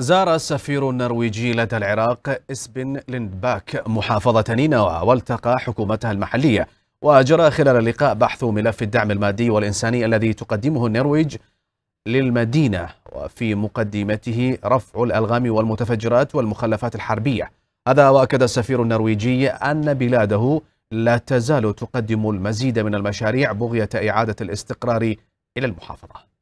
زار السفير النرويجي لدى العراق اسبن لندباك محافظة نينوى والتقى حكومتها المحلية وأجرى خلال اللقاء بحث ملف الدعم المادي والإنساني الذي تقدمه النرويج للمدينة وفي مقدمته رفع الألغام والمتفجرات والمخلفات الحربية هذا وأكد السفير النرويجي أن بلاده لا تزال تقدم المزيد من المشاريع بغية إعادة الاستقرار إلى المحافظة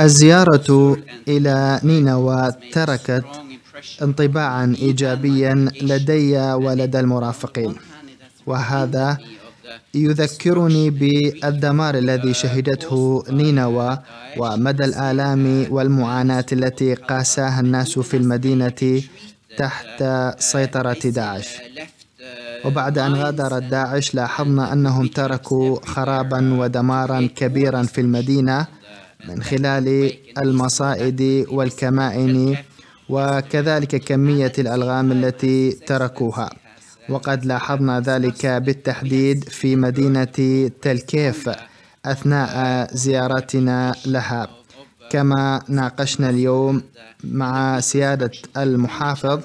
الزيارة إلى نينوى تركت انطباعا إيجابيا لدي ولدى المرافقين وهذا يذكرني بالدمار الذي شهدته نينوى ومدى الآلام والمعاناة التي قاساها الناس في المدينة تحت سيطرة داعش وبعد أن غادرت داعش لاحظنا أنهم تركوا خرابا ودمارا كبيرا في المدينة من خلال المصائد والكمائن وكذلك كمية الألغام التي تركوها وقد لاحظنا ذلك بالتحديد في مدينة تلكيف أثناء زيارتنا لها كما ناقشنا اليوم مع سيادة المحافظ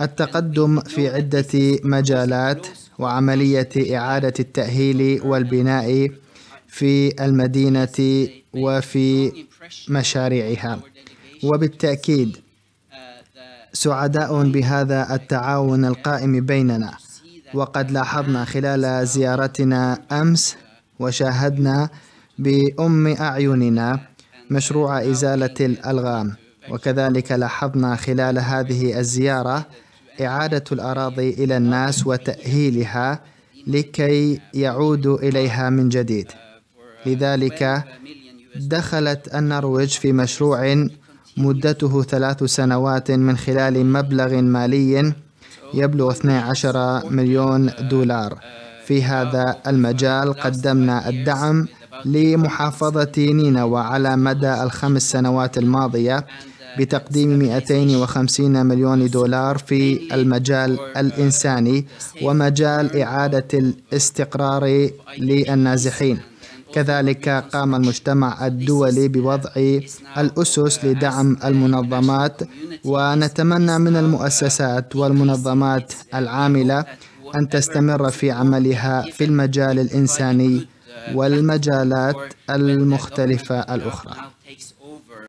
التقدم في عدة مجالات وعملية إعادة التأهيل والبناء في المدينة وفي مشاريعها وبالتأكيد سعداء بهذا التعاون القائم بيننا وقد لاحظنا خلال زيارتنا أمس وشاهدنا بأم أعيننا مشروع إزالة الألغام وكذلك لاحظنا خلال هذه الزيارة إعادة الأراضي إلى الناس وتأهيلها لكي يعودوا إليها من جديد لذلك دخلت النرويج في مشروع مدته ثلاث سنوات من خلال مبلغ مالي يبلغ 12 مليون دولار في هذا المجال قدمنا الدعم لمحافظة نينوى على مدى الخمس سنوات الماضية بتقديم 250 مليون دولار في المجال الإنساني ومجال إعادة الاستقرار للنازحين كذلك قام المجتمع الدولي بوضع الأسس لدعم المنظمات ونتمنى من المؤسسات والمنظمات العاملة أن تستمر في عملها في المجال الإنساني والمجالات المختلفة الأخرى